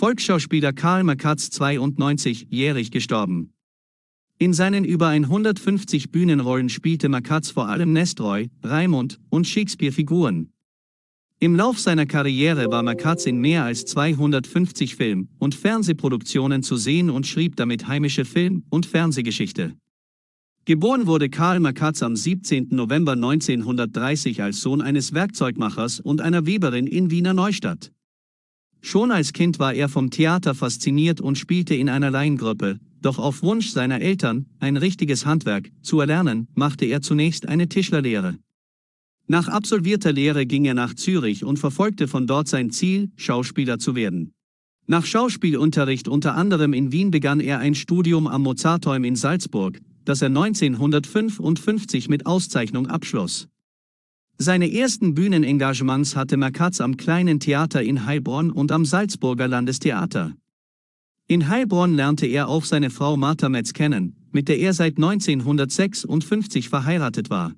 Volksschauspieler Karl Merkatz 92-jährig gestorben. In seinen über 150 Bühnenrollen spielte Merkatz vor allem Nestroy, Raimund und Shakespeare-Figuren. Im Lauf seiner Karriere war Merkatz in mehr als 250 Film- und Fernsehproduktionen zu sehen und schrieb damit heimische Film- und Fernsehgeschichte. Geboren wurde Karl Merkatz am 17. November 1930 als Sohn eines Werkzeugmachers und einer Weberin in Wiener Neustadt. Schon als Kind war er vom Theater fasziniert und spielte in einer Laiengruppe, doch auf Wunsch seiner Eltern, ein richtiges Handwerk zu erlernen, machte er zunächst eine Tischlerlehre. Nach absolvierter Lehre ging er nach Zürich und verfolgte von dort sein Ziel, Schauspieler zu werden. Nach Schauspielunterricht unter anderem in Wien begann er ein Studium am Mozarteum in Salzburg, das er 1955 mit Auszeichnung abschloss. Seine ersten Bühnenengagements hatte Merkatz am Kleinen Theater in Heilbronn und am Salzburger Landestheater. In Heilbronn lernte er auch seine Frau Martha Metz kennen, mit der er seit 1956 verheiratet war.